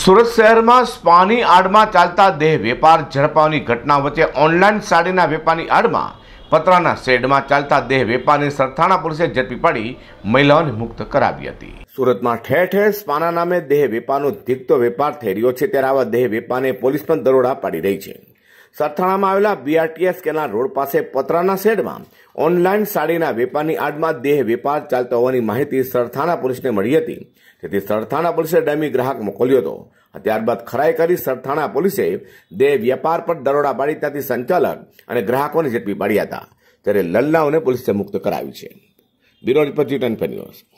સુરત શહેરમાં સ્પાની આડમાં ચાલતા દેહ વેપાર ઝડપાવની ઘટના વચ્ચે ઓનલાઈન સાડીના વેપારની આડમાં પતરાના શેડમાં ચાલતા દેહ વેપારની સરથાણા પોલીસે ઝડપી પાડી મહિલાઓને મુક્ત કરાવી હતી સુરતમાં ઠેર ઠેર સ્પાના નામે દેહ વેપારનો ધીકતો વેપાર થઈ રહ્યો છે ત્યારે આવા દેહ વેપારને પોલીસ પણ દરોડા પાડી રહી છે સરથાણામાં આવેલા બીઆરટીએસ કેના રોડ પાસે પતરાના શેડમાં ઓનલાઈન સાડીના વેપારની આડમાં દેહ વેપાર ચાલતો હોવાની માહિતી સરથાણા પોલીસને મળી હતી તેથી સરથાણા પોલીસે ડમી ગ્રાહક મોકલ્યો હતો ત્યારબાદ ખરાઈ કરી સરથાણા પોલીસે દેહ વેપાર પર દરોડા પાડી ત્યાંથી સંચાલક અને ગ્રાહકોને ઝડપી પાડ્યા હતા ત્યારે લલ્લાઓને પોલીસે મુક્ત કરાવી છે બ્યુરો રિપોર્ટ ન્યૂઝ